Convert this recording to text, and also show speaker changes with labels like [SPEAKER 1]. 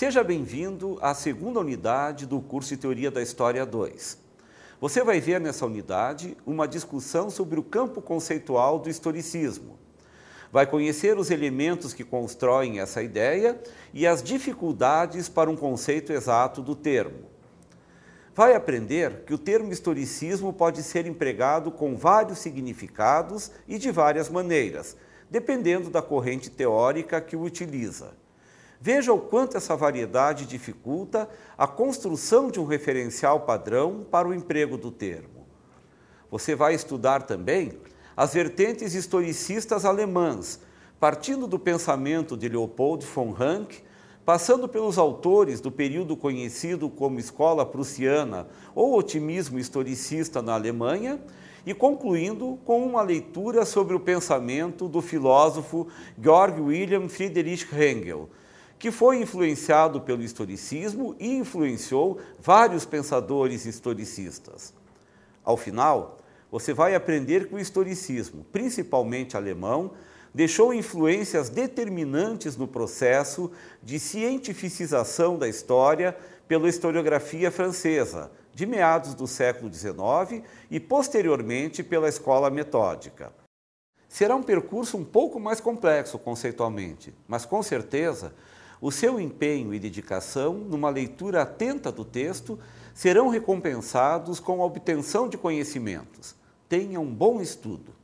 [SPEAKER 1] Seja bem-vindo à segunda unidade do curso de Teoria da História 2. Você vai ver nessa unidade uma discussão sobre o campo conceitual do historicismo. Vai conhecer os elementos que constroem essa ideia e as dificuldades para um conceito exato do termo. Vai aprender que o termo historicismo pode ser empregado com vários significados e de várias maneiras, dependendo da corrente teórica que o utiliza. Veja o quanto essa variedade dificulta a construção de um referencial padrão para o emprego do termo. Você vai estudar também as vertentes historicistas alemãs, partindo do pensamento de Leopold von Ranke, passando pelos autores do período conhecido como Escola Prussiana ou Otimismo Historicista na Alemanha, e concluindo com uma leitura sobre o pensamento do filósofo Georg Wilhelm Friedrich Hegel, que foi influenciado pelo historicismo e influenciou vários pensadores historicistas. Ao final, você vai aprender que o historicismo, principalmente alemão, deixou influências determinantes no processo de cientificização da história pela historiografia francesa, de meados do século XIX e posteriormente pela escola metódica. Será um percurso um pouco mais complexo conceitualmente, mas com certeza o seu empenho e dedicação numa leitura atenta do texto serão recompensados com a obtenção de conhecimentos. Tenha um bom estudo.